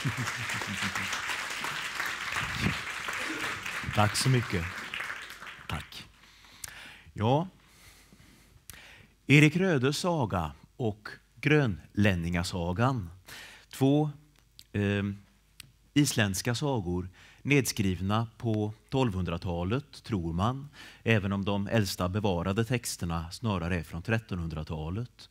Tack så mycket. Tack. Ja. Erik Rödes saga och Grönlänningasagan. Två eh, isländska sagor nedskrivna på 1200-talet, tror man, även om de äldsta bevarade texterna snarare är från 1300-talet.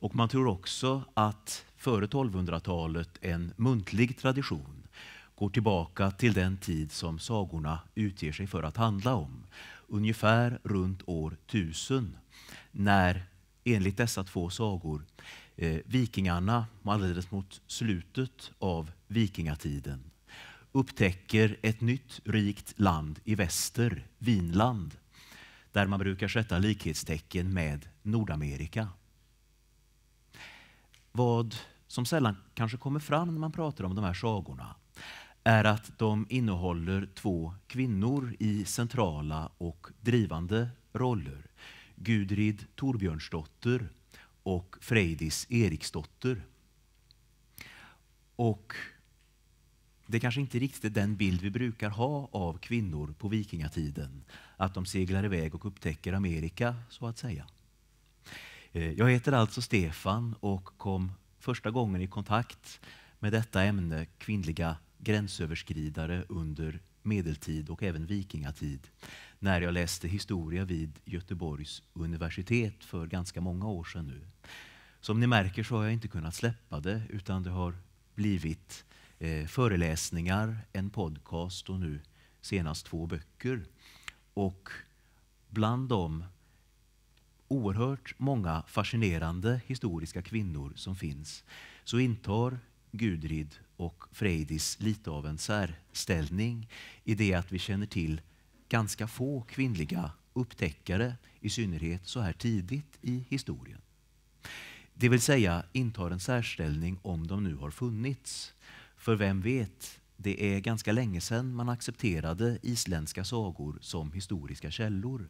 Och man tror också att före 1200-talet en muntlig tradition går tillbaka till den tid som sagorna utger sig för att handla om. Ungefär runt år 1000 när, enligt dessa två sagor, eh, vikingarna alldeles mot slutet av vikingatiden upptäcker ett nytt rikt land i väster, Vinland, där man brukar sätta likhetstecken med Nordamerika. Vad som sällan kanske kommer fram när man pratar om de här sagorna, är att de innehåller två kvinnor i centrala och drivande roller. Gudrid Torbjörnsdotter och Frejdis Eriksdotter. Och det kanske inte riktigt är den bild vi brukar ha av kvinnor på vikingatiden. Att de seglar iväg och upptäcker Amerika, så att säga. Eh, jag heter alltså Stefan och kom första gången i kontakt med detta ämne, kvinnliga gränsöverskridare under medeltid och även vikingatid, när jag läste historia vid Göteborgs universitet för ganska många år sedan nu. Som ni märker så har jag inte kunnat släppa det, utan det har blivit eh, föreläsningar, en podcast och nu senast två böcker. Och bland dem oerhört många fascinerande historiska kvinnor som finns så intar Gudrid och Frejdis lite av en särställning i det att vi känner till ganska få kvinnliga upptäckare, i synnerhet så här tidigt i historien. Det vill säga intar en särställning om de nu har funnits. För vem vet, det är ganska länge sedan man accepterade isländska sagor som historiska källor.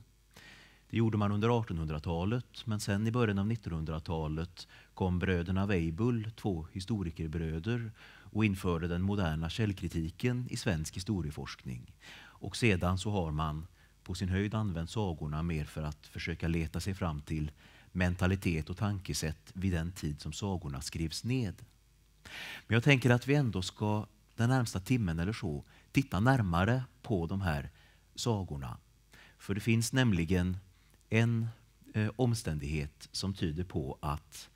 Det gjorde man under 1800-talet, men sen i början av 1900-talet kom bröderna Weibull, två historikerbröder, och införde den moderna källkritiken i svensk historieforskning. Och sedan så har man på sin höjd använt sagorna mer för att försöka leta sig fram till mentalitet och tankesätt vid den tid som sagorna skrivs ned. Men jag tänker att vi ändå ska den närmsta timmen eller så titta närmare på de här sagorna. För det finns nämligen en eh, omständighet som tyder på att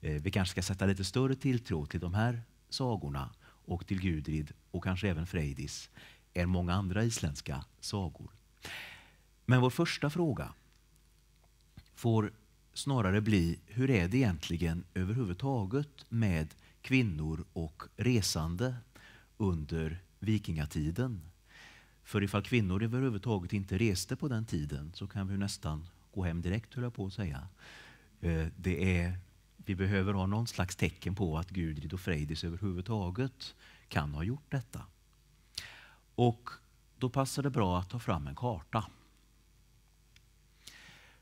eh, vi kanske ska sätta lite större tilltro till de här sagorna och till Gudrid och kanske även Freydis, än många andra isländska sagor. Men vår första fråga får snarare bli hur är det egentligen överhuvudtaget med kvinnor och resande under vikingatiden? För ifall kvinnor överhuvudtaget inte reste på den tiden så kan vi nästan H&M direkt höll jag på att säga. Eh, det är, vi behöver ha någon slags tecken på att Gudrid och Frejdis överhuvudtaget kan ha gjort detta. Och då passar det bra att ta fram en karta.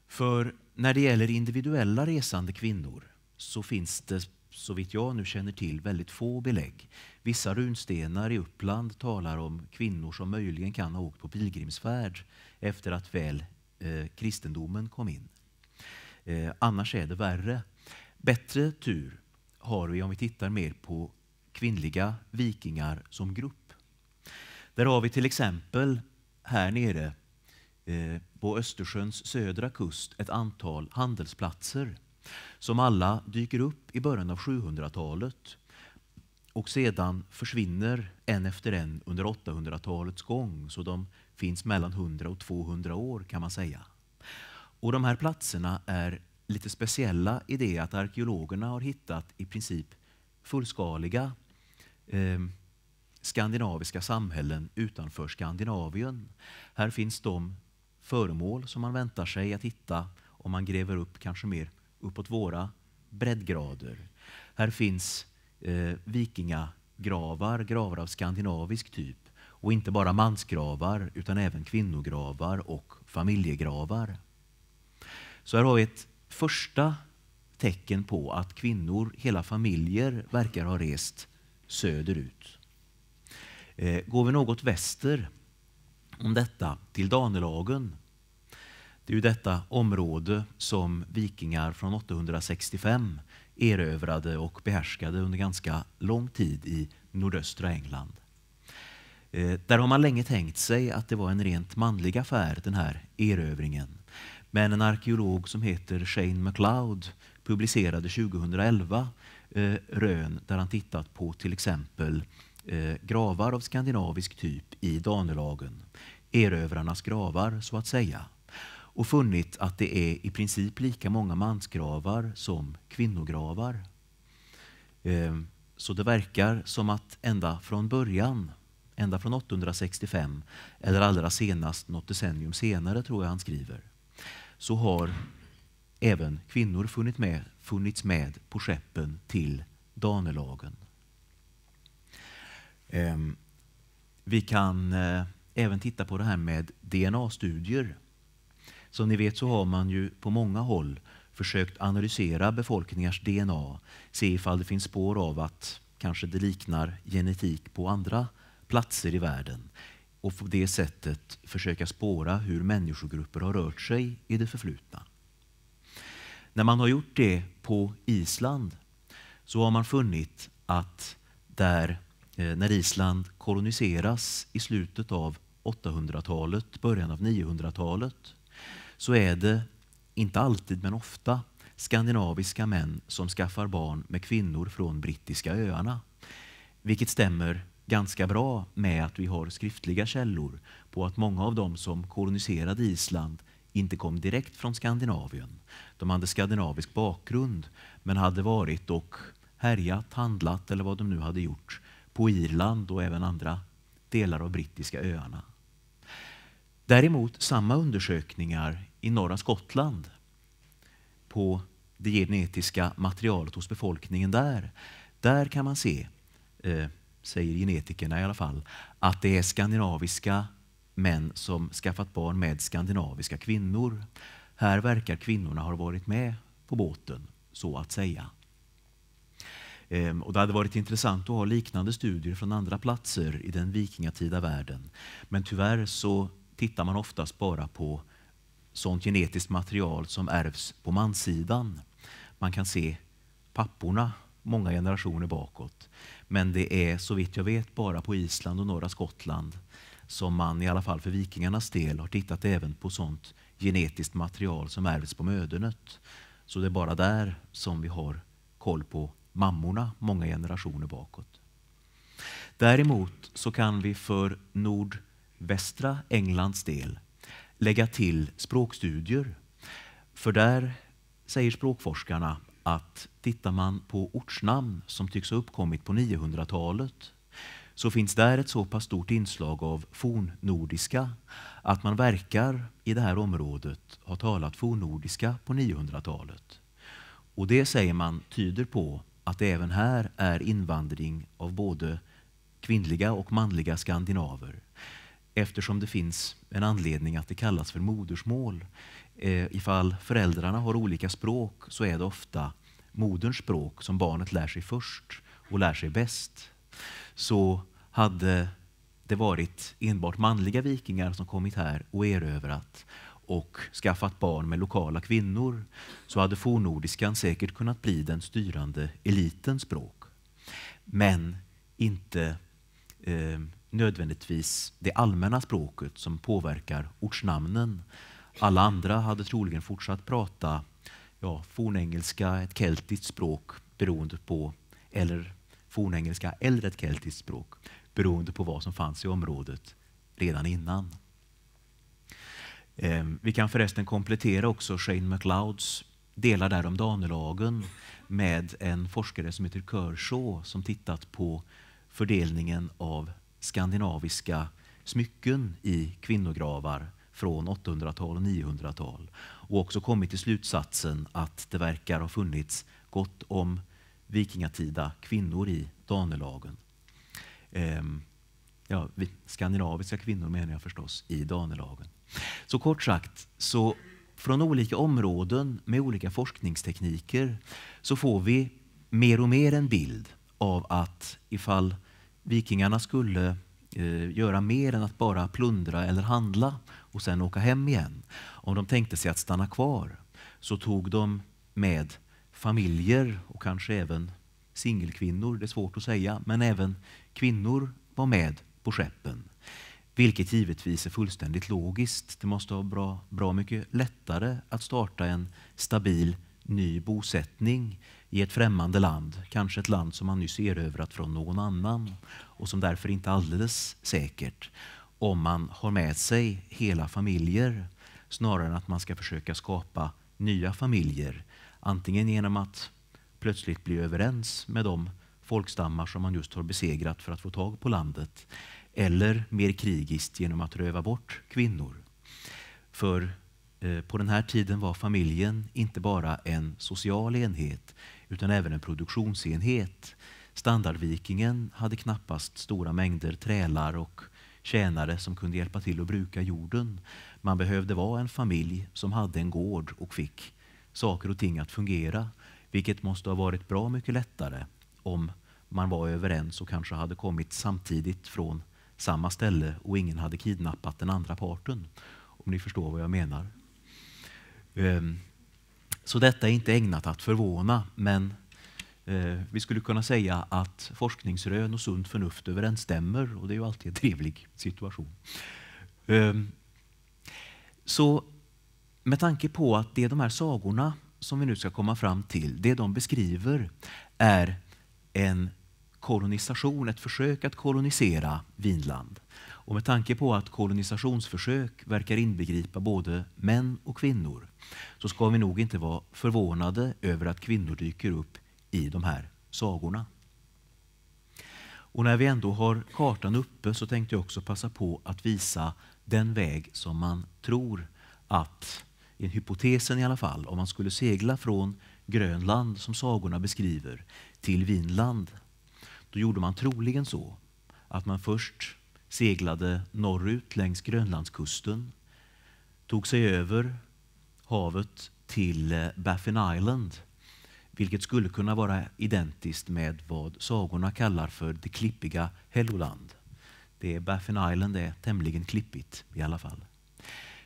För när det gäller individuella resande kvinnor så finns det, så vitt jag nu känner till, väldigt få belägg. Vissa runstenar i Uppland talar om kvinnor som möjligen kan ha åkt på pilgrimsfärd efter att väl eh, kristendomen kom in. Eh, annars är det värre. Bättre tur har vi om vi tittar mer på kvinnliga vikingar som grupp. Där har vi till exempel här nere eh, på Östersjöns södra kust ett antal handelsplatser som alla dyker upp i början av 700-talet och sedan försvinner en efter en under 800-talets gång. Så de finns mellan 100 och 200 år kan man säga. Och de här platserna är lite speciella i det att arkeologerna har hittat i princip fullskaliga eh, skandinaviska samhällen utanför Skandinavien. Här finns de föremål som man väntar sig att hitta om man gräver upp kanske mer uppåt våra breddgrader. Här finns eh, vikingagravar, gravar av skandinavisk typ. Och inte bara mansgravar, utan även kvinnogravar och familjegravar. Så här har vi ett första tecken på att kvinnor, hela familjer, verkar ha rest söderut. Eh, går vi något väster om detta, till Danelagen, det är ju detta område som vikingar från 865 erövrade och behärskade under ganska lång tid i nordöstra England. Eh, där har man länge tänkt sig att det var en rent manlig affär, den här erövringen. Men en arkeolog som heter Shane MacLeod publicerade 2011 eh, rön där han tittat på till exempel eh, gravar av skandinavisk typ i Danelagen. Erövrarnas gravar, så att säga. Och funnit att det är i princip lika många mansgravar som kvinnogravar. så det verkar som att ända från början ända från 865 eller allra senast något decennium senare tror jag han skriver, så har även kvinnor funnit med, funnits med på skeppen till Danelagen. Ehm, vi kan eh, även titta på det här med DNA-studier. Som ni vet så har man ju på många håll försökt analysera befolkningars DNA, se ifall det finns spår av att kanske det liknar genetik på andra platser i världen och på det sättet försöka spåra hur människogrupper har rört sig i det förflutna. När man har gjort det på Island så har man funnit att där, eh, när Island koloniseras i slutet av 800-talet, början av 900-talet, så är det inte alltid men ofta skandinaviska män som skaffar barn med kvinnor från brittiska öarna. Vilket stämmer ganska bra med att vi har skriftliga källor på att många av de som koloniserade Island inte kom direkt från Skandinavien. De hade skandinavisk bakgrund men hade varit och härjat, handlat eller vad de nu hade gjort på Irland och även andra delar av brittiska öarna. Däremot samma undersökningar i norra Skottland på det genetiska materialet hos befolkningen där. Där kan man se eh, säger genetikerna i alla fall, att det är skandinaviska män som skaffat barn med skandinaviska kvinnor. Här verkar kvinnorna ha varit med på båten, så att säga. Ehm, och det hade varit intressant att ha liknande studier från andra platser i den vikingatida världen. Men tyvärr så tittar man oftast bara på sånt genetiskt material som ärvs på manssidan. Man kan se papporna många generationer bakåt. Men det är så vitt jag vet bara på Island och norra Skottland som man i alla fall för vikingarnas del har tittat även på sånt genetiskt material som ärvs på mödernet. Så det är bara där som vi har koll på mammorna många generationer bakåt. Däremot så kan vi för nordvästra Englands del lägga till språkstudier. För där säger språkforskarna att tittar man på ortsnamn som tycks ha uppkommit på 900-talet så finns där ett så pass stort inslag av fornnordiska att man verkar i det här området ha talat fornnordiska på 900-talet. Och det säger man tyder på att det även här är invandring av både kvinnliga och manliga skandinaver eftersom det finns en anledning att det kallas för modersmål. Eh, ifall föräldrarna har olika språk så är det ofta moderns språk som barnet lär sig först och lär sig bäst. Så hade det varit enbart manliga vikingar som kommit här och erövrat och skaffat barn med lokala kvinnor så hade fornordiskan säkert kunnat bli den styrande elitens språk. Men inte eh, nödvändigtvis det allmänna språket som påverkar ortsnamnen alla andra hade troligen fortsatt prata ja, fornengelska, ett keltiskt språk beroende på, eller fornengelska eller ett keltiskt språk beroende på vad som fanns i området redan innan. Ehm, vi kan förresten komplettera också Shane MacLeods delar där om Danelagen med en forskare som heter Kershaw som tittat på fördelningen av skandinaviska smycken i kvinnogravar från 800-tal och 900-tal och också kommit till slutsatsen att det verkar ha funnits gott om vikingatida kvinnor i Danelagen. Ehm, ja, skandinaviska kvinnor menar jag förstås, i Danelagen. Så kort sagt, så från olika områden med olika forskningstekniker så får vi mer och mer en bild av att ifall vikingarna skulle eh, göra mer än att bara plundra eller handla och sen åka hem igen. Om de tänkte sig att stanna kvar så tog de med familjer och kanske även singelkvinnor, det är svårt att säga, men även kvinnor var med på skeppen. Vilket givetvis är fullständigt logiskt. Det måste vara bra, bra mycket lättare att starta en stabil ny bosättning i ett främmande land, kanske ett land som man nyss erövrat från någon annan och som därför inte alldeles säkert om man har med sig hela familjer snarare än att man ska försöka skapa nya familjer. Antingen genom att plötsligt bli överens med de folkstammar som man just har besegrat för att få tag på landet eller mer krigiskt genom att röva bort kvinnor. För eh, på den här tiden var familjen inte bara en social enhet utan även en produktionsenhet. Standardvikingen hade knappast stora mängder trälar och tjänare som kunde hjälpa till att bruka jorden. Man behövde vara en familj som hade en gård och fick saker och ting att fungera, vilket måste ha varit bra mycket lättare om man var överens och kanske hade kommit samtidigt från samma ställe och ingen hade kidnappat den andra parten. Om ni förstår vad jag menar. Ehm, så detta är inte ägnat att förvåna, men Eh, vi skulle kunna säga att forskningsrön och sunt förnuft överensstämmer och det är ju alltid en trevlig situation. Ehm, så med tanke på att det är de här sagorna som vi nu ska komma fram till, det de beskriver är en kolonisation, ett försök att kolonisera Vinland. Och med tanke på att kolonisationsförsök verkar inbegripa både män och kvinnor så ska vi nog inte vara förvånade över att kvinnor dyker upp i de här sagorna. Och när vi ändå har kartan uppe så tänkte jag också passa på att visa den väg som man tror att, i hypotesen i alla fall, om man skulle segla från Grönland, som sagorna beskriver, till Vinland. Då gjorde man troligen så att man först seglade norrut längs Grönlandskusten, tog sig över havet till eh, Baffin Island vilket skulle kunna vara identiskt med vad sagorna kallar för det klippiga Helgoland. Det Baffin Island är tämligen klippigt i alla fall.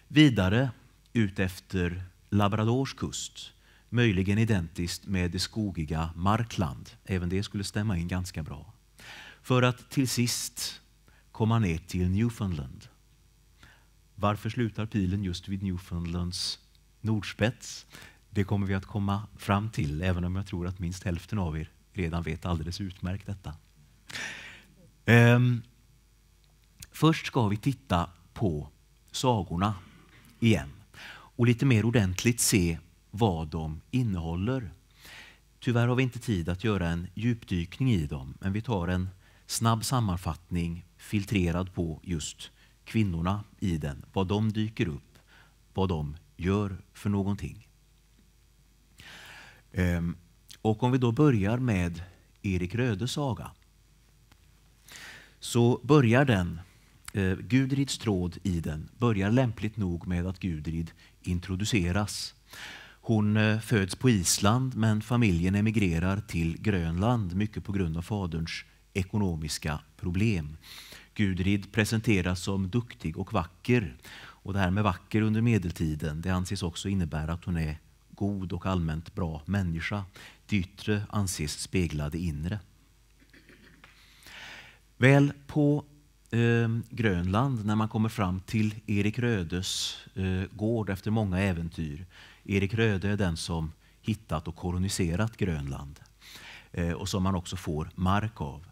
Vidare ut efter Labradors kust, möjligen identiskt med det skogiga Markland. Även det skulle stämma in ganska bra. För att till sist komma ner till Newfoundland. Varför slutar pilen just vid Newfoundlands nordspets? Det kommer vi att komma fram till, även om jag tror att minst hälften av er redan vet alldeles utmärkt detta. Um, först ska vi titta på sagorna igen och lite mer ordentligt se vad de innehåller. Tyvärr har vi inte tid att göra en djupdykning i dem, men vi tar en snabb sammanfattning filtrerad på just kvinnorna i den, vad de dyker upp, vad de gör för någonting. Ehm, och om vi då börjar med Erik Rödes saga så börjar den, eh, Gudrids tråd i den, börjar lämpligt nog med att Gudrid introduceras. Hon eh, föds på Island men familjen emigrerar till Grönland mycket på grund av faderns ekonomiska problem. Gudrid presenteras som duktig och vacker. Och det här med vacker under medeltiden det anses också innebära att hon är god och allmänt bra människa. Det yttre anses spegla det inre. Väl på eh, Grönland, när man kommer fram till Erik Rödes eh, gård efter många äventyr. Erik Röde är den som hittat och koloniserat Grönland eh, och som man också får mark av.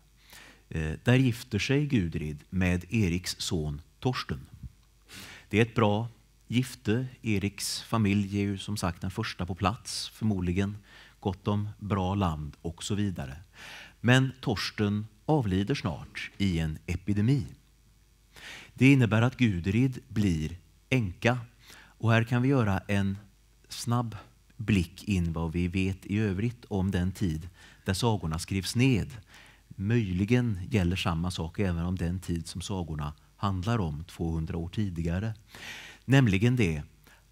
Eh, där gifter sig Gudrid med Eriks son Torsten. Det är ett bra gifte. Eriks familj är ju som sagt den första på plats, förmodligen gott om bra land och så vidare. Men Torsten avlider snart i en epidemi. Det innebär att Gudrid blir änka. Och här kan vi göra en snabb blick in vad vi vet i övrigt om den tid där sagorna skrivs ned. Möjligen gäller samma sak även om den tid som sagorna handlar om, 200 år tidigare. Nämligen det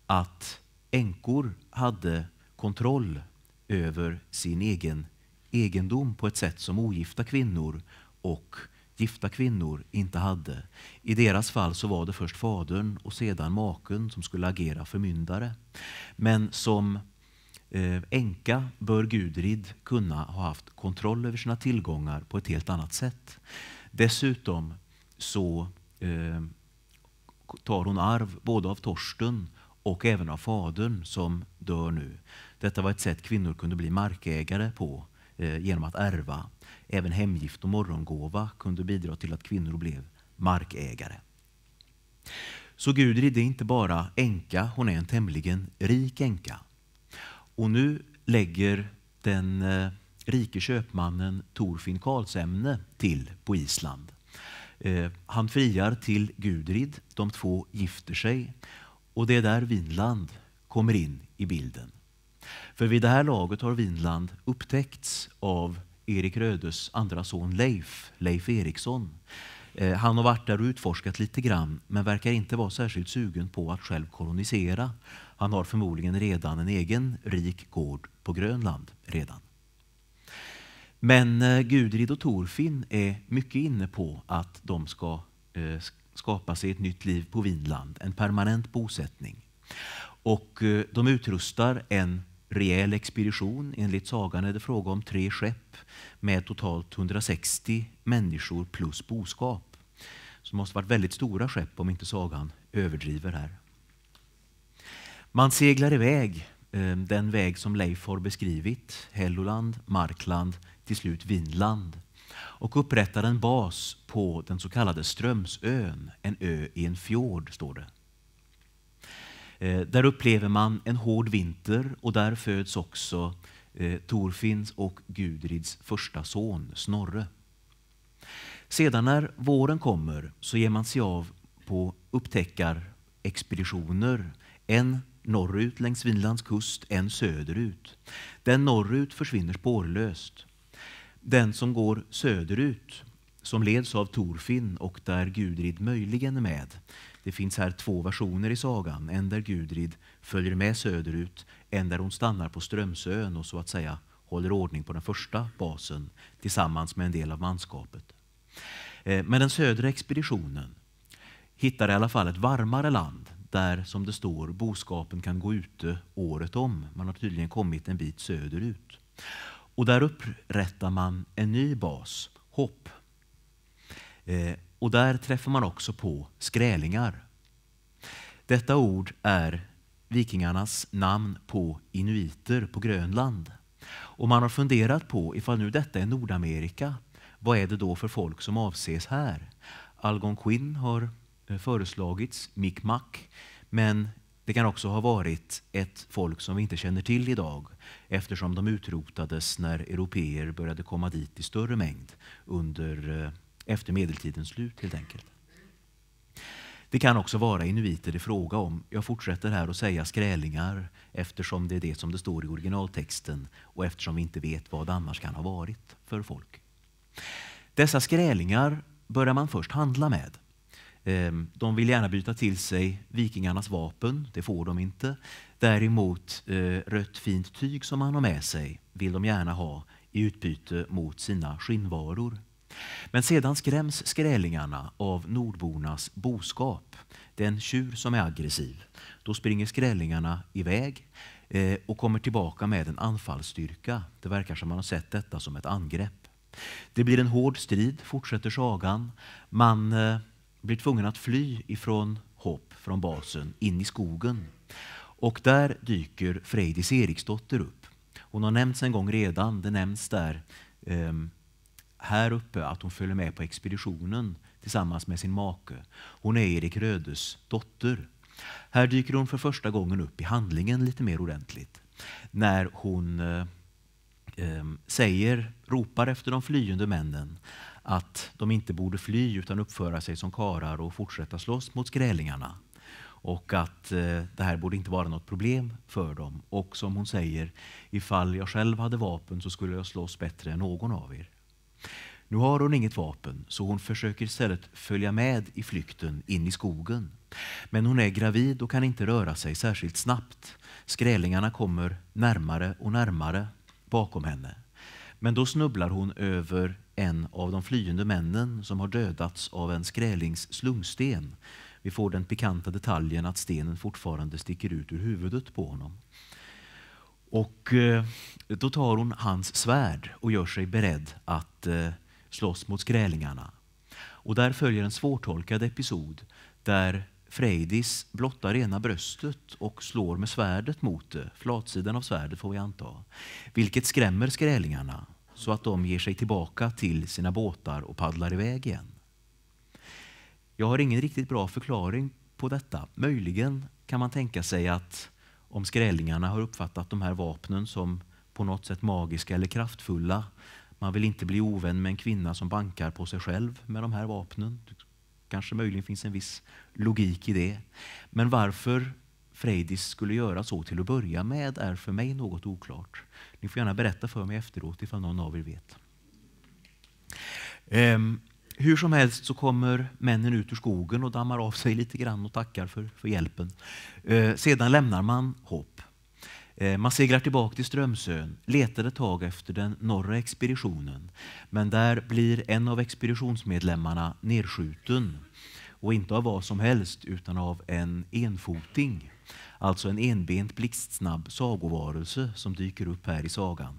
att änkor hade kontroll över sin egen egendom på ett sätt som ogifta kvinnor och gifta kvinnor inte hade. I deras fall så var det först fadern och sedan maken som skulle agera förmyndare. Men som eh, änka bör Gudrid kunna ha haft kontroll över sina tillgångar på ett helt annat sätt. Dessutom så eh, tar hon arv både av Torsten och även av fadern som dör nu. Detta var ett sätt kvinnor kunde bli markägare på eh, genom att ärva. Även hemgift och morgongåva kunde bidra till att kvinnor blev markägare. Så Gudrid är inte bara enka, hon är en tämligen rik enka. Och nu lägger den eh, rike köpmannen Torfinn Karlsämne till på Island. Eh, han friar till Gudrid, de två gifter sig och det är där Vinland kommer in i bilden. För vid det här laget har Vinland upptäckts av Erik Rödes andra son Leif, Leif Eriksson. Eh, han har varit där och utforskat lite grann men verkar inte vara särskilt sugen på att själv kolonisera. Han har förmodligen redan en egen rik gård på Grönland. redan. Men eh, Gudrid och Torfinn är mycket inne på att de ska eh, skapa sig ett nytt liv på Vinland, en permanent bosättning. Och eh, de utrustar en rejäl expedition. Enligt sagan är det fråga om tre skepp med totalt 160 människor plus boskap. Så det måste varit väldigt stora skepp om inte sagan överdriver här. Man seglar iväg Ehm, den väg som Leif har beskrivit, Helloland, Markland, till slut Vinland och upprättar en bas på den så kallade Strömsön, en ö i en fjord, står det. Ehm, där upplever man en hård vinter och där föds också eh, Torfinns och Gudrids första son Snorre. Sedan när våren kommer så ger man sig av på upptäckarexpeditioner. En norrut längs Vinlands kust, en söderut. Den norrut försvinner spårlöst. Den som går söderut, som leds av Torfinn och där Gudrid möjligen är med. Det finns här två versioner i sagan, en där Gudrid följer med söderut, en där hon stannar på Strömsön och så att säga håller ordning på den första basen tillsammans med en del av manskapet. Eh, men den södra expeditionen hittar i alla fall ett varmare land där som det står boskapen kan gå ute året om. Man har tydligen kommit en bit söderut. Och där upprättar man en ny bas, hopp. Eh, och där träffar man också på skrälingar. Detta ord är vikingarnas namn på inuiter på Grönland. Och man har funderat på, ifall nu detta är Nordamerika, vad är det då för folk som avses här? Algonquin har Eh, föreslagits, mikmak. Men det kan också ha varit ett folk som vi inte känner till idag eftersom de utrotades när europeer började komma dit i större mängd under, eh, efter medeltidens slut helt enkelt. Det kan också vara inuiter det fråga om. Jag fortsätter här att säga skrälingar eftersom det är det som det står i originaltexten och eftersom vi inte vet vad det annars kan ha varit för folk. Dessa skrälingar börjar man först handla med. Ehm, de vill gärna byta till sig vikingarnas vapen, det får de inte. Däremot eh, rött fint tyg som han har med sig vill de gärna ha i utbyte mot sina skinnvaror. Men sedan skräms skrälingarna av nordbornas boskap. den tjur som är aggressiv. Då springer skrällingarna iväg eh, och kommer tillbaka med en anfallsstyrka. Det verkar som man har sett detta som ett angrepp. Det blir en hård strid, fortsätter sagan. Man eh, blir tvungen att fly ifrån Hopp, från basen, in i skogen. Och där dyker Frejdis Eriksdotter upp. Hon har nämnts en gång redan. Det nämns där eh, här uppe att hon följer med på expeditionen tillsammans med sin make. Hon är Erik Rödes dotter. Här dyker hon för första gången upp i handlingen lite mer ordentligt. När hon eh, ehm, säger, ropar efter de flyende männen att de inte borde fly utan uppföra sig som karar och fortsätta slåss mot skrälingarna. Och att eh, det här borde inte vara något problem för dem. Och som hon säger, ifall jag själv hade vapen så skulle jag slåss bättre än någon av er. Nu har hon inget vapen, så hon försöker istället följa med i flykten in i skogen. Men hon är gravid och kan inte röra sig särskilt snabbt. Skrälingarna kommer närmare och närmare bakom henne. Men då snubblar hon över en av de flyende männen som har dödats av en skrälings slungsten. Vi får den pikanta detaljen att stenen fortfarande sticker ut ur huvudet på honom. Och eh, Då tar hon hans svärd och gör sig beredd att eh, slåss mot skrälingarna. Och där följer en svårtolkad episod där Frejdis blottar ena bröstet och slår med svärdet mot det, flatsidan av svärdet får vi anta, vilket skrämmer skrälingarna så att de ger sig tillbaka till sina båtar och paddlar iväg igen. Jag har ingen riktigt bra förklaring på detta. Möjligen kan man tänka sig att om skrällingarna har uppfattat de här vapnen som på något sätt magiska eller kraftfulla. Man vill inte bli ovän med en kvinna som bankar på sig själv med de här vapnen. Kanske möjligen finns en viss logik i det. Men varför Frejdis skulle göra så till att börja med är för mig något oklart. Ni får gärna berätta för mig efteråt ifall någon av er vet. Um, hur som helst så kommer männen ut ur skogen och dammar av sig lite grann och tackar för, för hjälpen. Eh, sedan lämnar man hopp. Eh, man seglar tillbaka till Strömsön, letar ett tag efter den norra expeditionen. Men där blir en av expeditionsmedlemmarna nedskjuten. Och inte av vad som helst, utan av en enfoting. Alltså en enbent blixtsnabb sagovarelse som dyker upp här i sagan.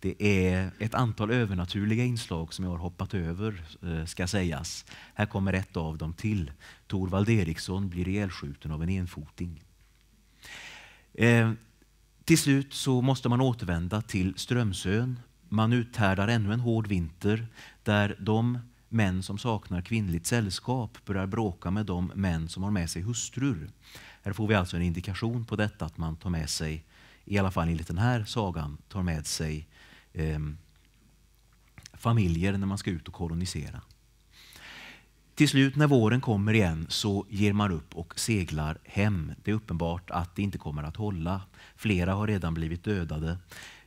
Det är ett antal övernaturliga inslag som jag har hoppat över, eh, ska sägas. Här kommer ett av dem till. Torvald Eriksson blir ihjälskjuten av en enfoting. Eh, till slut så måste man återvända till Strömsön. Man uthärdar ännu en hård vinter där de män som saknar kvinnligt sällskap börjar bråka med de män som har med sig hustrur. Här får vi alltså en indikation på detta att man tar med sig, i alla fall enligt den här sagan, tar med sig eh, familjer när man ska ut och kolonisera. Till slut när våren kommer igen så ger man upp och seglar hem. Det är uppenbart att det inte kommer att hålla. Flera har redan blivit dödade.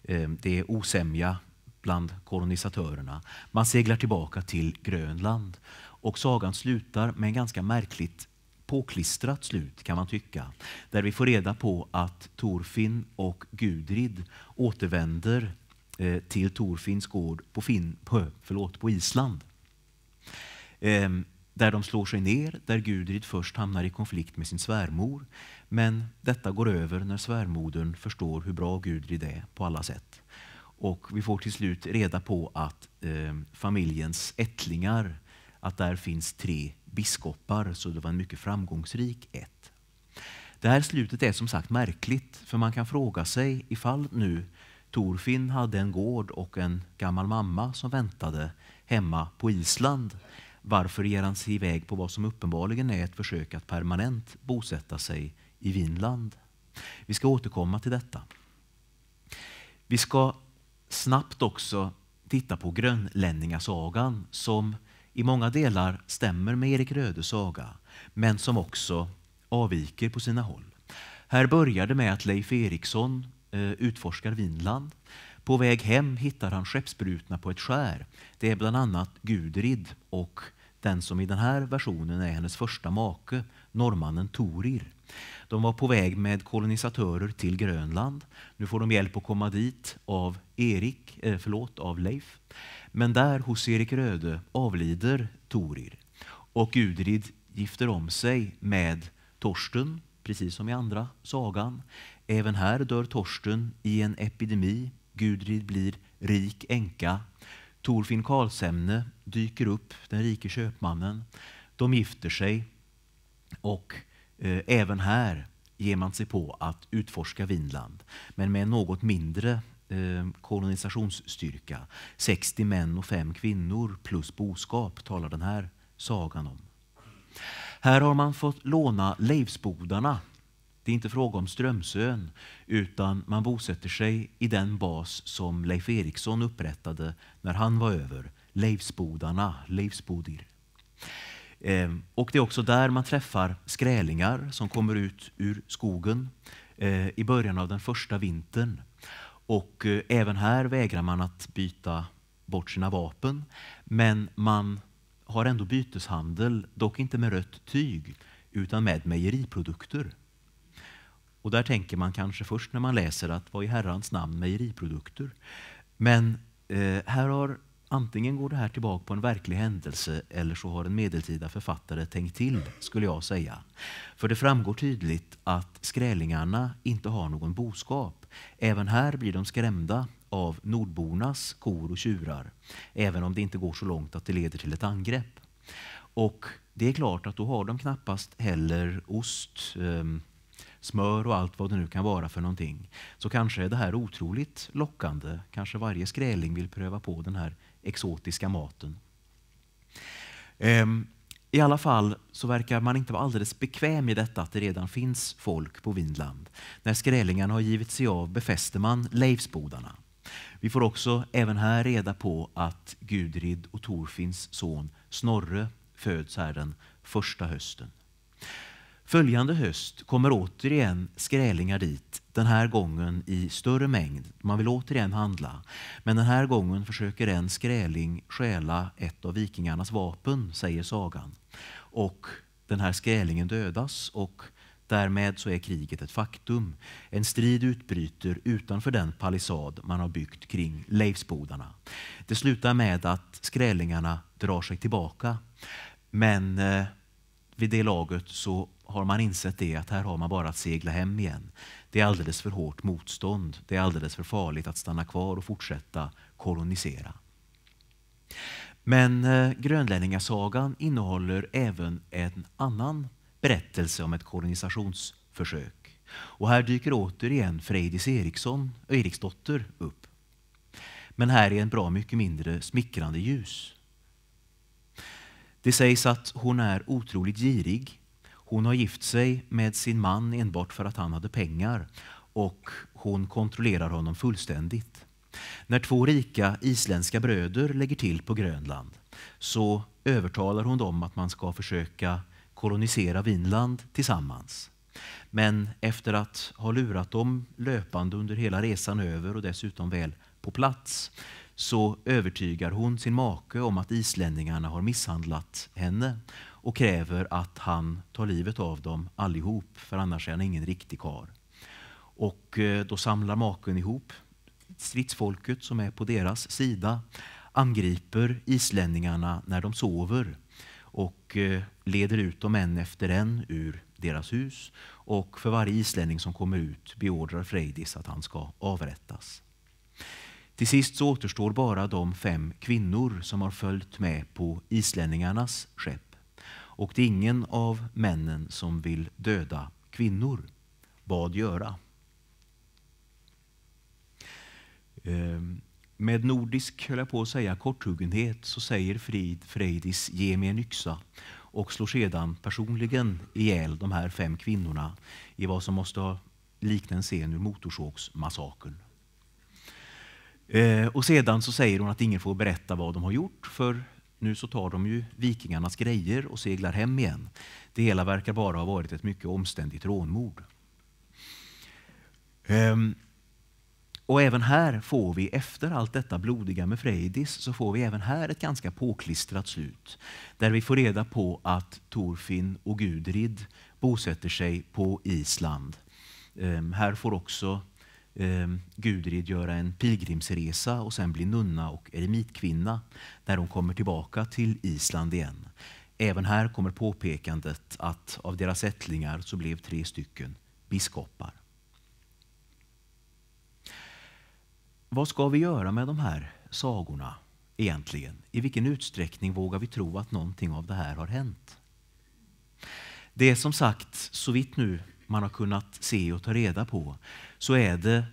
Ehm, det är osämja bland kolonisatörerna. Man seglar tillbaka till Grönland. Och sagan slutar med en ganska märkligt påklistrat slut kan man tycka. Där vi får reda på att Torfinn och Gudrid återvänder eh, till Torfinns gård på, fin, förlåt, på Island. Ehm, där de slår sig ner, där Gudrid först hamnar i konflikt med sin svärmor. Men detta går över när svärmodern förstår hur bra Gudrid är på alla sätt. Och vi får till slut reda på att eh, familjens ättlingar, att där finns tre biskopar, så det var en mycket framgångsrik ett. Det här slutet är som sagt märkligt, för man kan fråga sig ifall nu Torfinn hade en gård och en gammal mamma som väntade hemma på Island varför ger han sig iväg på vad som uppenbarligen är ett försök att permanent bosätta sig i Vinland? Vi ska återkomma till detta. Vi ska snabbt också titta på grönlänningasagan som i många delar stämmer med Erik Rödes saga, men som också avviker på sina håll. Här börjar det med att Leif Eriksson eh, utforskar Vinland på väg hem hittar han skeppsbrutna på ett skär. Det är bland annat Gudrid och den som i den här versionen är hennes första make, norrmannen Torir. De var på väg med kolonisatörer till Grönland. Nu får de hjälp att komma dit av Erik, eh, förlåt, av Leif. Men där hos Erik Röde avlider Torir och Gudrid gifter om sig med Torsten, precis som i andra sagan. Även här dör Torsten i en epidemi Gudrid blir rik änka. Torfinn Karlsämne dyker upp, den rike köpmannen. De gifter sig och eh, även här ger man sig på att utforska Vinland, men med en något mindre eh, kolonisationsstyrka. 60 män och 5 kvinnor plus boskap talar den här sagan om. Här har man fått låna Leifsbodarna det är inte fråga om Strömsön, utan man bosätter sig i den bas som Leif Eriksson upprättade när han var över, Leifsbodarna, Leifsbodir. Ehm, och det är också där man träffar skrälingar som kommer ut ur skogen eh, i början av den första vintern. Och eh, även här vägrar man att byta bort sina vapen, men man har ändå byteshandel, dock inte med rött tyg, utan med mejeriprodukter. Och där tänker man kanske först när man läser att vad i herrans namn mejeriprodukter? Men eh, här har antingen går det här tillbaka på en verklig händelse eller så har en medeltida författare tänkt till, skulle jag säga. För det framgår tydligt att skrälingarna inte har någon boskap. Även här blir de skrämda av nordbornas kor och tjurar, även om det inte går så långt att det leder till ett angrepp. Och det är klart att då har de knappast heller ost, ehm, smör och allt vad det nu kan vara för någonting, så kanske är det här otroligt lockande. Kanske varje skräling vill pröva på den här exotiska maten. Ehm, I alla fall så verkar man inte vara alldeles bekväm i detta att det redan finns folk på Vindland. När skrälingarna har givit sig av befäster man Leifsbodarna. Vi får också även här reda på att Gudrid och Torfins son Snorre föds här den första hösten. Följande höst kommer återigen skrälingar dit, den här gången i större mängd. Man vill återigen handla. Men den här gången försöker en skräling stjäla ett av vikingarnas vapen, säger sagan. Och den här skrälingen dödas och därmed så är kriget ett faktum. En strid utbryter utanför den palissad man har byggt kring Leifsbodarna. Det slutar med att skrälingarna drar sig tillbaka. Men eh, vid det laget så har man insett det att här har man bara att segla hem igen. Det är alldeles för hårt motstånd. Det är alldeles för farligt att stanna kvar och fortsätta kolonisera. Men eh, Grönlänningasagan innehåller även en annan berättelse om ett kolonisationsförsök. Och här dyker återigen Frejdis Eriksson, Eriksdotter upp. Men här är en bra mycket mindre smickrande ljus. Det sägs att hon är otroligt girig. Hon har gift sig med sin man enbart för att han hade pengar och hon kontrollerar honom fullständigt. När två rika isländska bröder lägger till på Grönland så övertalar hon dem att man ska försöka kolonisera Vinland tillsammans. Men efter att ha lurat dem löpande under hela resan över och dessutom väl på plats så övertygar hon sin make om att islänningarna har misshandlat henne och kräver att han tar livet av dem allihop, för annars är han ingen riktig kar. Och eh, då samlar maken ihop stridsfolket som är på deras sida, angriper islänningarna när de sover och eh, leder ut dem en efter en ur deras hus. Och för varje islänning som kommer ut beordrar Freydis att han ska avrättas. Till sist så återstår bara de fem kvinnor som har följt med på islänningarnas skepp. Och det är ingen av männen som vill döda kvinnor. Vad göra? Ehm, med nordisk, höll jag på att säga, korthuggenhet så säger Frid Frejdis ge mig en yxa och slår sedan personligen ihjäl de här fem kvinnorna i vad som måste likna en scen ur Motorsågsmassakern. Eh, och sedan så säger hon att ingen får berätta vad de har gjort för nu så tar de ju vikingarnas grejer och seglar hem igen. Det hela verkar bara ha varit ett mycket omständigt rånmord. Um, och även här får vi, efter allt detta blodiga med Frejdis, så får vi även här ett ganska påklistrat slut. Där vi får reda på att Torfinn och Gudrid bosätter sig på Island. Um, här får också eh, Gudrid göra en pilgrimsresa och sen bli nunna och eremitkvinna när hon kommer tillbaka till Island igen. Även här kommer påpekandet att av deras ättlingar så blev tre stycken biskopar. Vad ska vi göra med de här sagorna egentligen? I vilken utsträckning vågar vi tro att någonting av det här har hänt? Det är som sagt, så vitt nu man har kunnat se och ta reda på, så är det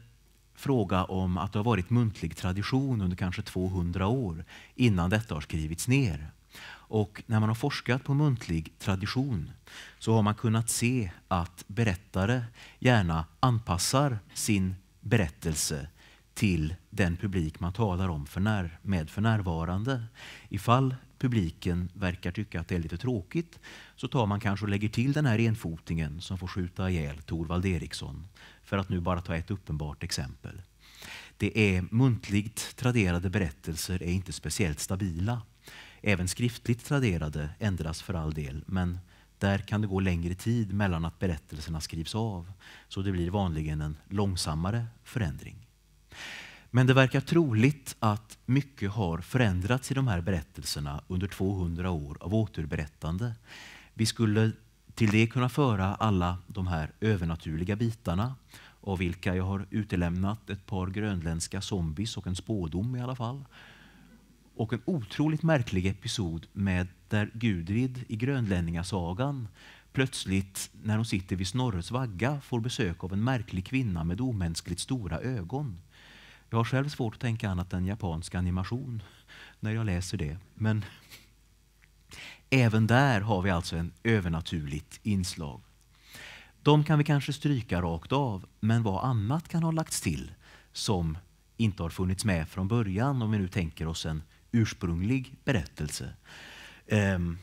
fråga om att det har varit muntlig tradition under kanske 200 år innan detta har skrivits ner. Och när man har forskat på muntlig tradition så har man kunnat se att berättare gärna anpassar sin berättelse till den publik man talar om för när, med för närvarande. Ifall publiken verkar tycka att det är lite tråkigt så tar man kanske och lägger till den här enfotingen som får skjuta ihjäl Torvald Eriksson för att nu bara ta ett uppenbart exempel. Det är muntligt traderade berättelser är inte speciellt stabila. Även skriftligt traderade ändras för all del, men där kan det gå längre tid mellan att berättelserna skrivs av, så det blir vanligen en långsammare förändring. Men det verkar troligt att mycket har förändrats i de här berättelserna under 200 år av återberättande. Vi skulle till det kunna föra alla de här övernaturliga bitarna av vilka jag har utelämnat ett par grönländska zombies och en spådom i alla fall. Och en otroligt märklig episod med där Gudrid i Grönlänningasagan plötsligt, när hon sitter vid Snorres vagga, får besök av en märklig kvinna med omänskligt stora ögon. Jag har själv svårt att tänka annat än japansk animation när jag läser det. Men även där har vi alltså en övernaturligt inslag. De kan vi kanske stryka rakt av, men vad annat kan ha lagts till som inte har funnits med från början, om vi nu tänker oss en ursprunglig berättelse. Ehm,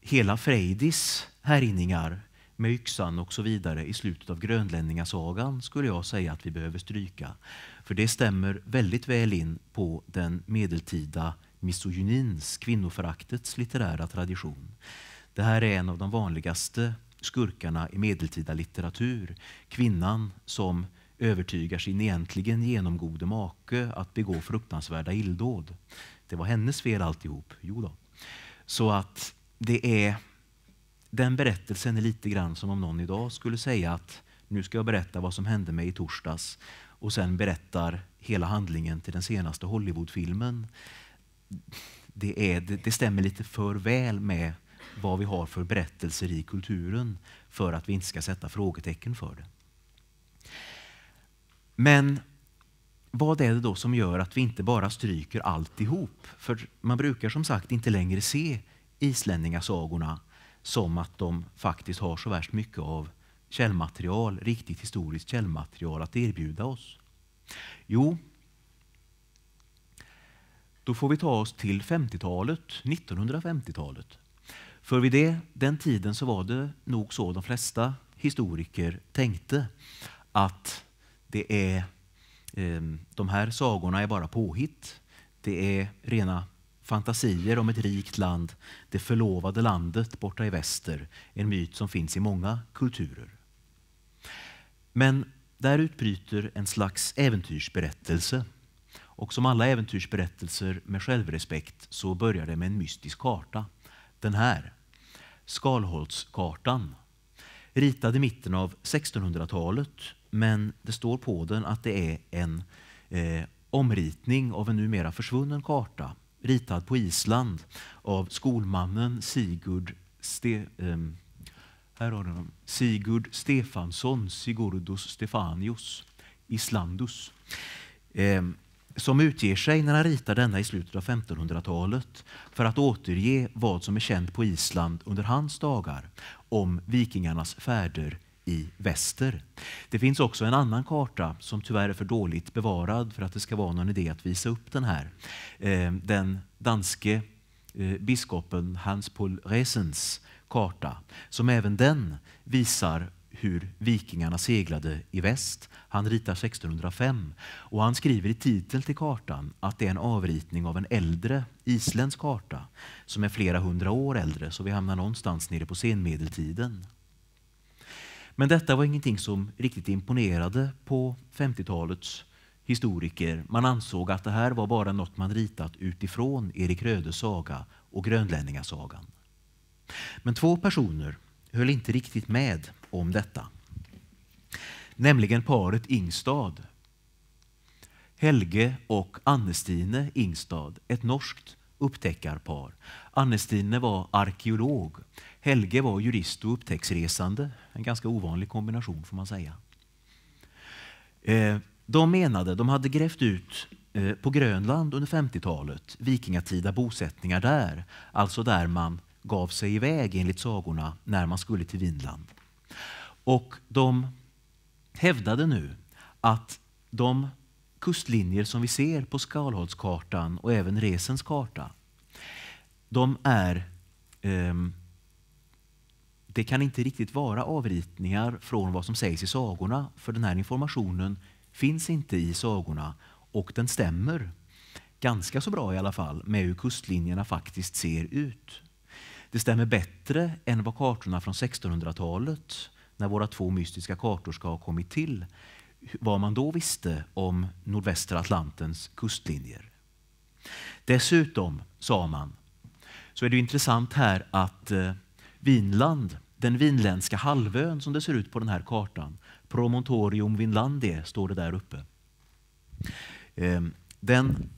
hela Frejdis härjningar med yxan och så vidare i slutet av grönlänningasagan skulle jag säga att vi behöver stryka. För det stämmer väldigt väl in på den medeltida misogynins, kvinnoföraktets litterära tradition. Det här är en av de vanligaste skurkarna i medeltida litteratur. Kvinnan som övertygar sin egentligen genomgode make att begå fruktansvärda illdåd. Det var hennes fel alltihop. Jo då. Så att det är, den berättelsen är lite grann som om någon idag skulle säga att nu ska jag berätta vad som hände mig i torsdags och sen berättar hela handlingen till den senaste Hollywoodfilmen. Det, är, det, det stämmer lite för väl med vad vi har för berättelser i kulturen för att vi inte ska sätta frågetecken för det. Men vad är det då som gör att vi inte bara stryker alltihop? För man brukar som sagt inte längre se islänningasagorna som att de faktiskt har så värst mycket av källmaterial, riktigt historiskt källmaterial att erbjuda oss. Jo, då får vi ta oss till 50-talet, 1950-talet. För vid det, den tiden så var det nog så de flesta historiker tänkte att det är, ehm, de här sagorna är bara påhitt. Det är rena fantasier om ett rikt land, det förlovade landet borta i väster, en myt som finns i många kulturer. Men där utbryter en slags äventyrsberättelse. Och som alla äventyrsberättelser med självrespekt så börjar det med en mystisk karta. Den här. Skalholtskartan, ritad i mitten av 1600-talet. Men det står på den att det är en eh, omritning av en numera försvunnen karta ritad på Island av skolmannen Sigurd, Ste, eh, här har honom, Sigurd Stefansson, Sigurdus Stefanius, Islandus. Eh, som utger sig när han ritar denna i slutet av 1500-talet för att återge vad som är känt på Island under hans dagar om vikingarnas färder i väster. Det finns också en annan karta som tyvärr är för dåligt bevarad för att det ska vara någon idé att visa upp den här. Eh, den danske eh, biskopen Hans Paul Resens karta som även den visar hur vikingarna seglade i väst. Han ritar 1605 och han skriver i titeln till kartan att det är en avritning av en äldre isländsk karta som är flera hundra år äldre, så vi hamnar någonstans nere på senmedeltiden. Men detta var ingenting som riktigt imponerade på 50-talets historiker. Man ansåg att det här var bara något man ritat utifrån Erik Rödes saga och grönlänningasagan. Men två personer höll inte riktigt med om detta. Nämligen paret Ingstad. Helge och Annestine Ingstad, ett norskt upptäckarpar. Annestine var arkeolog. Helge var jurist och upptäcktsresande. En ganska ovanlig kombination får man säga. Eh, de menade, de hade grävt ut eh, på Grönland under 50-talet, vikingatida bosättningar där, alltså där man gav sig iväg enligt sagorna när man skulle till Vinland. Och de hävdade nu att de kustlinjer som vi ser på Skalholtskartan och även Resens karta, de är eh, det kan inte riktigt vara avritningar från vad som sägs i sagorna, för den här informationen finns inte i sagorna och den stämmer ganska så bra i alla fall med hur kustlinjerna faktiskt ser ut. Det stämmer bättre än vad kartorna från 1600-talet när våra två mystiska kartor ska ha kommit till, vad man då visste om nordvästra Atlantens kustlinjer. Dessutom, sa man, så är det intressant här att eh, Vinland, den vinländska halvön som det ser ut på den här kartan, Promontorium Vinlandie står det där uppe. Ehm, den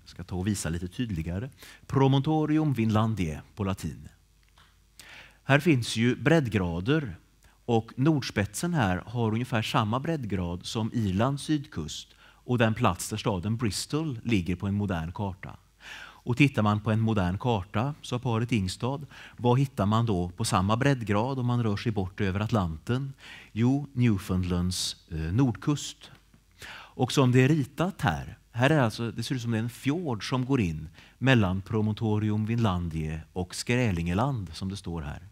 jag ska ta och visa lite tydligare. Promontorium Vinlandie på latin. Här finns ju breddgrader och nordspetsen här har ungefär samma breddgrad som Irlands sydkust och den plats där staden Bristol ligger på en modern karta. Och tittar man på en modern karta, sa paret Ingstad, vad hittar man då på samma breddgrad om man rör sig bort över Atlanten? Jo, Newfoundlands eh, nordkust. Och som det är ritat här, här är alltså, det ser ut som det är en fjord som går in mellan Promontorium Vinlandie och Skrälingeland som det står här.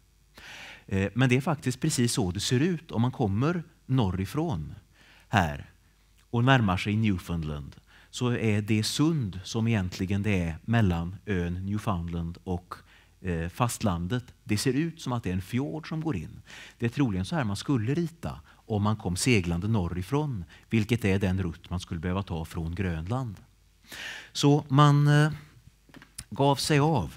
Eh, men det är faktiskt precis så det ser ut om man kommer norrifrån här och närmar sig Newfoundland så är det sund som egentligen det är mellan ön Newfoundland och eh, fastlandet. Det ser ut som att det är en fjord som går in. Det är troligen så här man skulle rita om man kom seglande norrifrån, vilket är den rutt man skulle behöva ta från Grönland. Så man eh, gav sig av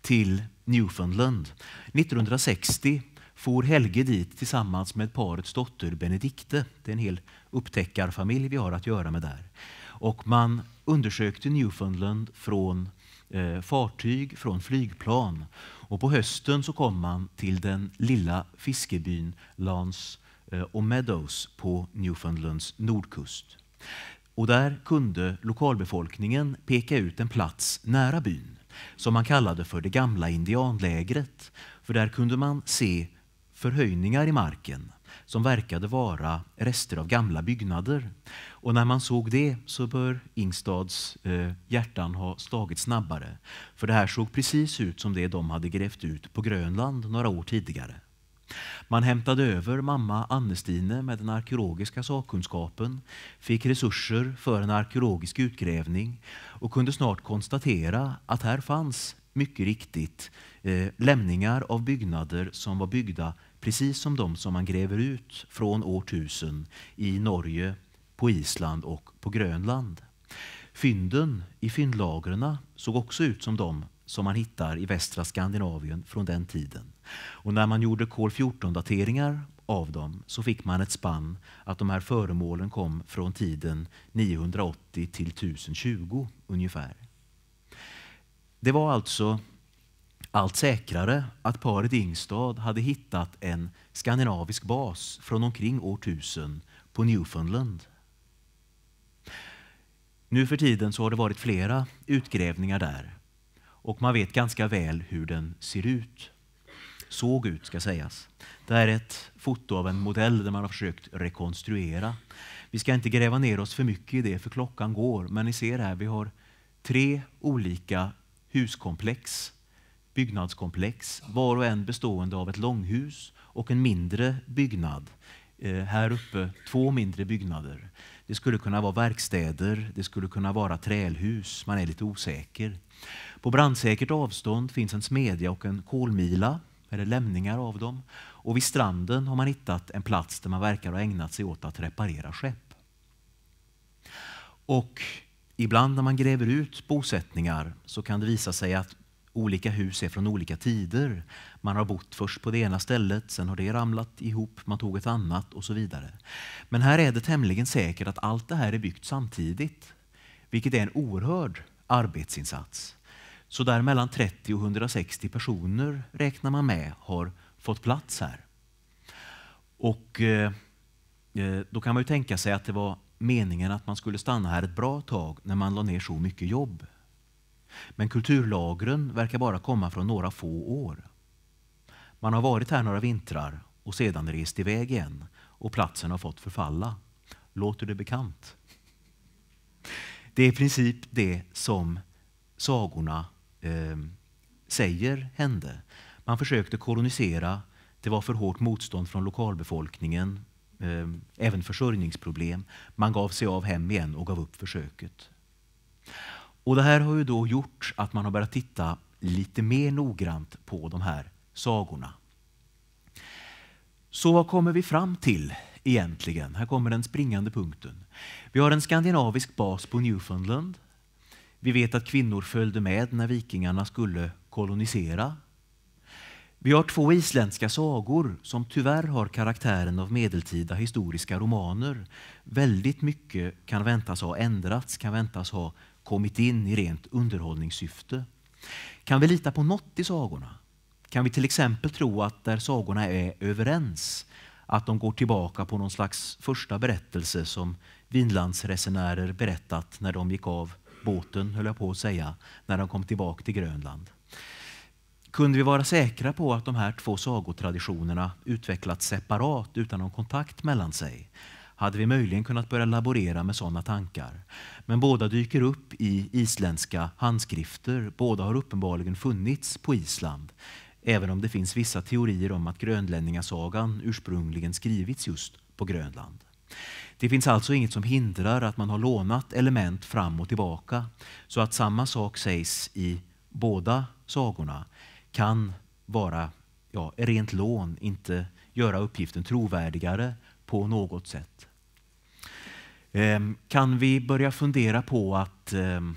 till Newfoundland. 1960 for Helge dit tillsammans med parets dotter Benedikte. Det är en hel upptäckarfamilj vi har att göra med där. Och man undersökte Newfoundland från eh, fartyg, från flygplan. Och på hösten så kom man till den lilla fiskebyn Lance eh, och Meadows på Newfoundlands nordkust. Och där kunde lokalbefolkningen peka ut en plats nära byn som man kallade för det gamla indianlägret. För där kunde man se förhöjningar i marken som verkade vara rester av gamla byggnader. Och när man såg det så bör Ingstads eh, hjärtan ha slagit snabbare. För det här såg precis ut som det de hade grävt ut på Grönland några år tidigare. Man hämtade över mamma Annestine med den arkeologiska sakkunskapen, fick resurser för en arkeologisk utgrävning och kunde snart konstatera att här fanns mycket riktigt eh, lämningar av byggnader som var byggda precis som de som man gräver ut från år 1000 i Norge, på Island och på Grönland. Fynden i fyndlagren såg också ut som de som man hittar i västra Skandinavien från den tiden. Och när man gjorde kol-14-dateringar av dem så fick man ett spann att de här föremålen kom från tiden 980 till 1020 ungefär. Det var alltså allt säkrare att paret Ingstad hade hittat en skandinavisk bas från omkring år 1000 på Newfoundland. Nu för tiden så har det varit flera utgrävningar där och man vet ganska väl hur den ser ut såg ut ska sägas. Det här är ett foto av en modell där man har försökt rekonstruera. Vi ska inte gräva ner oss för mycket i det för klockan går, men ni ser här, vi har tre olika huskomplex, byggnadskomplex, var och en bestående av ett långhus och en mindre byggnad. Eh, här uppe två mindre byggnader. Det skulle kunna vara verkstäder, det skulle kunna vara trälhus, man är lite osäker. På brandsäkert avstånd finns en smedja och en kolmila eller lämningar av dem. Och vid stranden har man hittat en plats där man verkar ha ägnat sig åt att reparera skepp. Och ibland när man gräver ut bosättningar så kan det visa sig att olika hus är från olika tider. Man har bott först på det ena stället, sen har det ramlat ihop, man tog ett annat och så vidare. Men här är det tämligen säkert att allt det här är byggt samtidigt, vilket är en oerhörd arbetsinsats. Så där mellan 30 och 160 personer räknar man med har fått plats här. Och eh, eh, då kan man ju tänka sig att det var meningen att man skulle stanna här ett bra tag när man la ner så mycket jobb. Men kulturlagren verkar bara komma från några få år. Man har varit här några vintrar och sedan rest iväg igen och platsen har fått förfalla. Låter det bekant? Det är i princip det som sagorna eh, säger hände. Man försökte kolonisera. Det var för hårt motstånd från lokalbefolkningen. Eh, även försörjningsproblem. Man gav sig av hem igen och gav upp försöket. Och Det här har ju då gjort att man har börjat titta lite mer noggrant på de här sagorna. Så vad kommer vi fram till egentligen? Här kommer den springande punkten. Vi har en skandinavisk bas på Newfoundland vi vet att kvinnor följde med när vikingarna skulle kolonisera. Vi har två isländska sagor som tyvärr har karaktären av medeltida historiska romaner. Väldigt mycket kan väntas ha ändrats, kan väntas ha kommit in i rent underhållningssyfte. Kan vi lita på något i sagorna? Kan vi till exempel tro att där sagorna är överens, att de går tillbaka på någon slags första berättelse som vinlandsresenärer berättat när de gick av båten, höll jag på att säga, när de kom tillbaka till Grönland. Kunde vi vara säkra på att de här två sagotraditionerna utvecklats separat utan någon kontakt mellan sig? hade vi möjligen kunnat börja laborera med sådana tankar. Men båda dyker upp i isländska handskrifter. Båda har uppenbarligen funnits på Island. Även om det finns vissa teorier om att grönlänningasagan ursprungligen skrivits just på Grönland. Det finns alltså inget som hindrar att man har lånat element fram och tillbaka så att samma sak sägs i båda sagorna kan vara ja, rent lån, inte göra uppgiften trovärdigare på något sätt. Ehm, kan vi börja fundera på att ehm,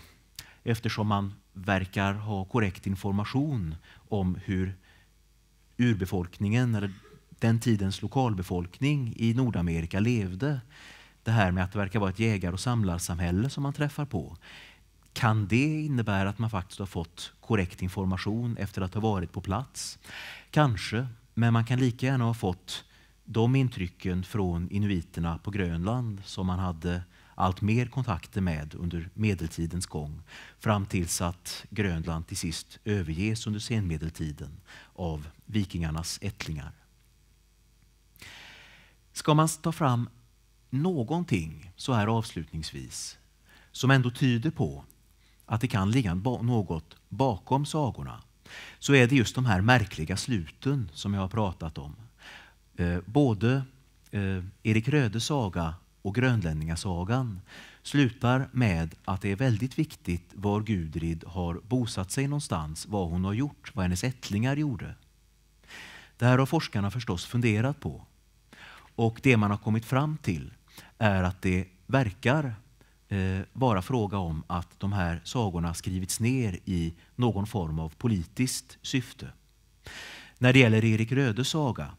eftersom man verkar ha korrekt information om hur urbefolkningen eller den tidens lokalbefolkning i Nordamerika levde det här med att det verkar vara ett jägar och samlarsamhälle som man träffar på. Kan det innebära att man faktiskt har fått korrekt information efter att ha varit på plats? Kanske, men man kan lika gärna ha fått de intrycken från inuiterna på Grönland som man hade allt mer kontakter med under medeltidens gång fram tills att Grönland till sist överges under senmedeltiden av vikingarnas ättlingar. Ska man ta fram någonting så här avslutningsvis som ändå tyder på att det kan ligga något bakom sagorna så är det just de här märkliga sluten som jag har pratat om. Eh, både eh, Erik Rödes saga och Grönlänningasagan slutar med att det är väldigt viktigt var Gudrid har bosatt sig någonstans, vad hon har gjort, vad hennes ättlingar gjorde. Det här har forskarna förstås funderat på. Och det man har kommit fram till är att det verkar eh, vara fråga om att de här sagorna skrivits ner i någon form av politiskt syfte. När det gäller Erik Rödes saga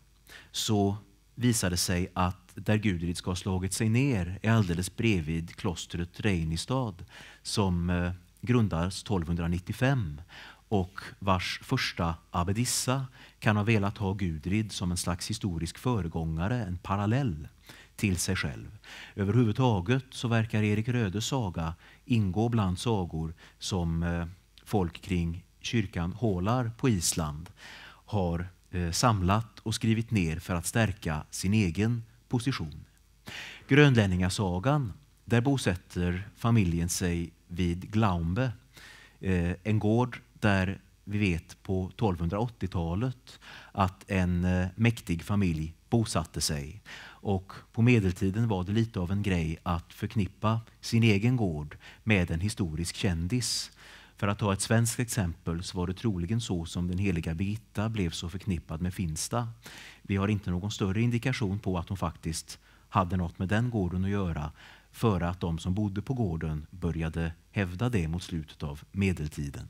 så visar det sig att där Gudrid ska ha slagit sig ner är alldeles bredvid klostret Reinistad som eh, grundas 1295 och vars första abbedissa kan ha velat ha Gudrid som en slags historisk föregångare, en parallell till sig själv. Överhuvudtaget så verkar Erik Rödes saga ingå bland sagor som eh, folk kring kyrkan Hålar på Island har eh, samlat och skrivit ner för att stärka sin egen position. Grönlänningasagan, där bosätter familjen sig vid Glaumbe, eh, en gård där vi vet på 1280-talet att en eh, mäktig familj bosatte sig. Och på medeltiden var det lite av en grej att förknippa sin egen gård med en historisk kändis. För att ta ett svenskt exempel så var det troligen så som den heliga Birgitta blev så förknippad med Finsta. Vi har inte någon större indikation på att hon faktiskt hade något med den gården att göra före att de som bodde på gården började hävda det mot slutet av medeltiden.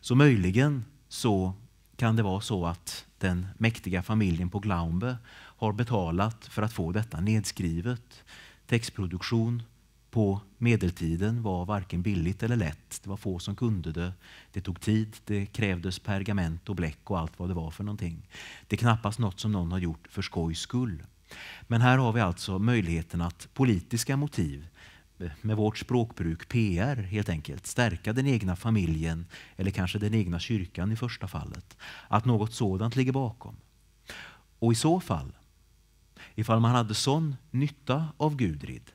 Så möjligen så kan det vara så att den mäktiga familjen på Glaumbe har betalat för att få detta nedskrivet. Textproduktion på medeltiden var varken billigt eller lätt. Det var få som kunde det. Det tog tid, det krävdes pergament och bläck och allt vad det var för någonting. Det är knappast något som någon har gjort för skojs skull. Men här har vi alltså möjligheten att politiska motiv med vårt språkbruk PR helt enkelt, stärka den egna familjen eller kanske den egna kyrkan i första fallet. Att något sådant ligger bakom. Och i så fall, ifall man hade sån nytta av Gudrid,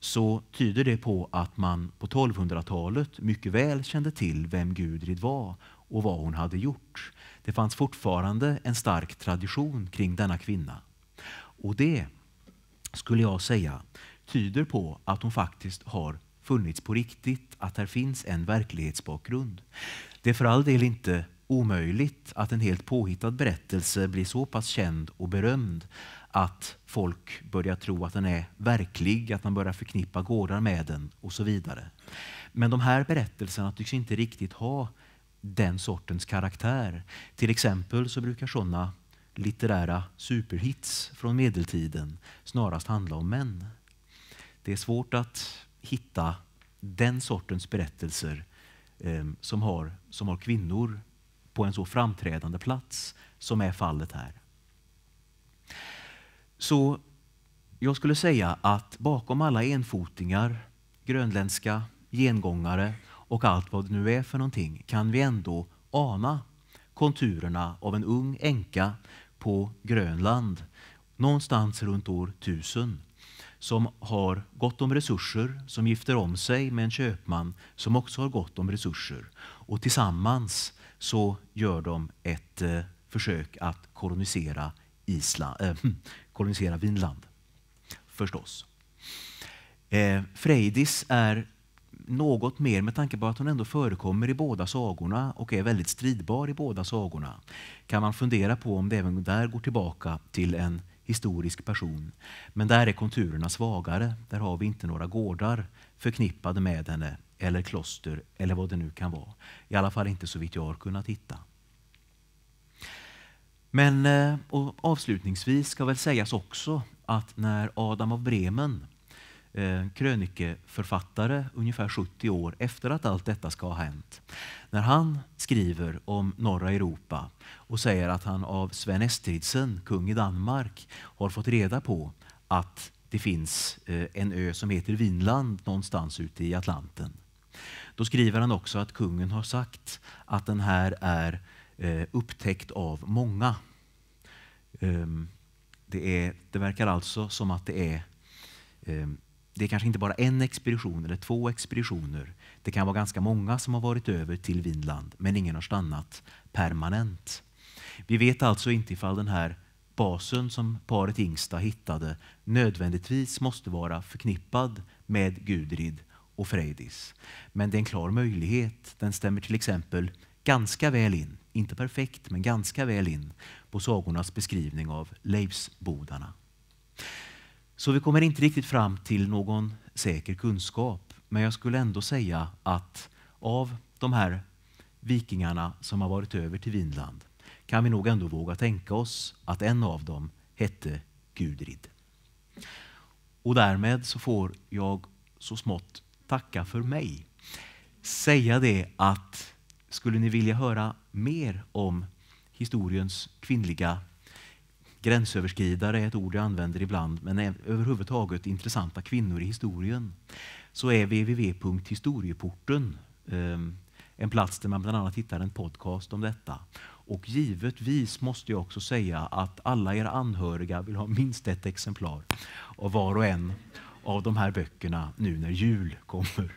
så tyder det på att man på 1200-talet mycket väl kände till vem Gudrid var och vad hon hade gjort. Det fanns fortfarande en stark tradition kring denna kvinna. Och det, skulle jag säga, tyder på att hon faktiskt har funnits på riktigt, att här finns en verklighetsbakgrund. Det är för all del inte omöjligt att en helt påhittad berättelse blir så pass känd och berömd att folk börjar tro att den är verklig, att man börjar förknippa gårdar med den och så vidare. Men de här berättelserna tycks inte riktigt ha den sortens karaktär. Till exempel så brukar sådana litterära superhits från medeltiden snarast handla om män. Det är svårt att hitta den sortens berättelser eh, som, har, som har kvinnor på en så framträdande plats som är fallet här. Så jag skulle säga att bakom alla enfotingar, grönländska, gengångare och allt vad det nu är för någonting kan vi ändå ana konturerna av en ung änka på Grönland någonstans runt år 1000 som har gott om resurser, som gifter om sig med en köpman som också har gott om resurser. Och tillsammans så gör de ett eh, försök att kolonisera, Island, eh, hmm, kolonisera Vinland. Förstås. Eh, Frejdis är något mer med tanke på att hon ändå förekommer i båda sagorna och är väldigt stridbar i båda sagorna. Kan man fundera på om det även där går tillbaka till en historisk person. Men där är konturerna svagare. Där har vi inte några gårdar förknippade med henne eller kloster eller vad det nu kan vara. I alla fall inte så vitt jag har kunnat hitta. Men eh, avslutningsvis ska väl sägas också att när Adam av Bremen, eh, krönikeförfattare ungefär 70 år efter att allt detta ska ha hänt, när han skriver om norra Europa och säger att han av Sven Estridsen, kung i Danmark, har fått reda på att det finns eh, en ö som heter Vinland någonstans ute i Atlanten. Då skriver han också att kungen har sagt att den här är eh, upptäckt av många. Ehm, det, är, det verkar alltså som att det är ehm, det är kanske inte bara en expedition eller två expeditioner det kan vara ganska många som har varit över till Vinland, men ingen har stannat permanent. Vi vet alltså inte ifall den här basen som paret Ingsta hittade nödvändigtvis måste vara förknippad med Gudrid och Frejdis. Men det är en klar möjlighet. Den stämmer till exempel ganska väl in, inte perfekt, men ganska väl in på sagornas beskrivning av Leifsbodarna. Så vi kommer inte riktigt fram till någon säker kunskap men jag skulle ändå säga att av de här vikingarna som har varit över till Vinland kan vi nog ändå våga tänka oss att en av dem hette Gudrid. Och därmed så får jag så smått tacka för mig. Säga det att skulle ni vilja höra mer om historiens kvinnliga gränsöverskridare, är ett ord jag använder ibland, men överhuvudtaget intressanta kvinnor i historien, så är www.historieporten ehm, en plats där man bland annat hittar en podcast om detta. Och givetvis måste jag också säga att alla era anhöriga vill ha minst ett exemplar av var och en av de här böckerna nu när jul kommer.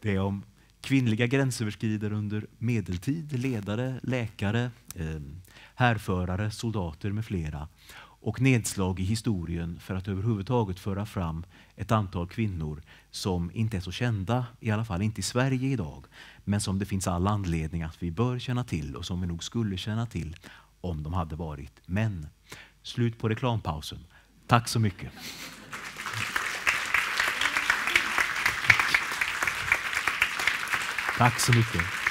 Det är om kvinnliga gränsöverskridare under medeltid, ledare, läkare, ehm, härförare, soldater med flera och nedslag i historien för att överhuvudtaget föra fram ett antal kvinnor som inte är så kända, i alla fall inte i Sverige idag, men som det finns all anledning att vi bör känna till och som vi nog skulle känna till om de hade varit män. Slut på reklampausen. Tack så mycket. Tack så mycket.